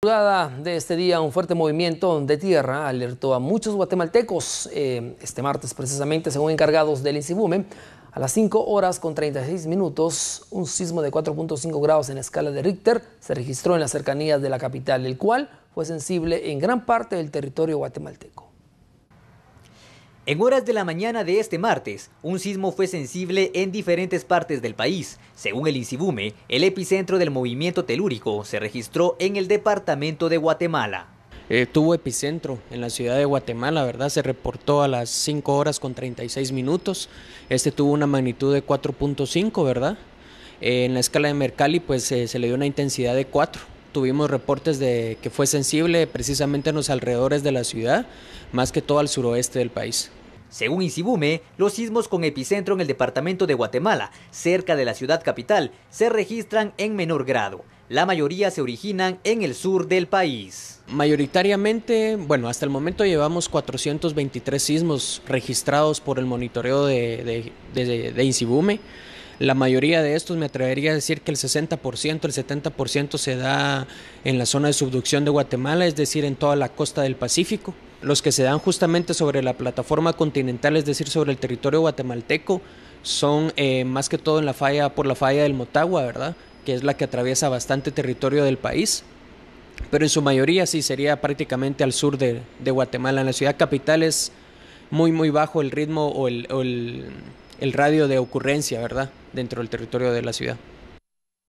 de este día, un fuerte movimiento de tierra alertó a muchos guatemaltecos eh, este martes, precisamente, según encargados del Insibume. A las 5 horas con 36 minutos, un sismo de 4.5 grados en escala de Richter se registró en las cercanías de la capital, el cual fue sensible en gran parte del territorio guatemalteco. En horas de la mañana de este martes, un sismo fue sensible en diferentes partes del país. Según el INSIBUME, el epicentro del movimiento telúrico se registró en el departamento de Guatemala. Eh, tuvo epicentro en la ciudad de Guatemala, ¿verdad? Se reportó a las 5 horas con 36 minutos. Este tuvo una magnitud de 4.5, ¿verdad? Eh, en la escala de Mercalli, pues eh, se le dio una intensidad de 4 tuvimos reportes de que fue sensible precisamente en los alrededores de la ciudad, más que todo al suroeste del país. Según Insibume, los sismos con epicentro en el departamento de Guatemala, cerca de la ciudad capital, se registran en menor grado. La mayoría se originan en el sur del país. Mayoritariamente, bueno, hasta el momento llevamos 423 sismos registrados por el monitoreo de, de, La mayoría de estos me atrevería a decir que el 60%, el 70% se da en la zona de subducción de Guatemala, es decir, en toda la costa del Pacífico los que se dan justamente sobre la plataforma continental, es decir, sobre el territorio guatemalteco, son eh, más que todo en la falla, por la falla del Motagua, ¿verdad? Que es la que atraviesa bastante territorio del país. Pero en su mayoría sí sería prácticamente al sur de, Guatemala. En la ciudad capital es muy, muy bajo el ritmo o el, el radio de ocurrencia, ¿verdad? Dentro del territorio de la ciudad.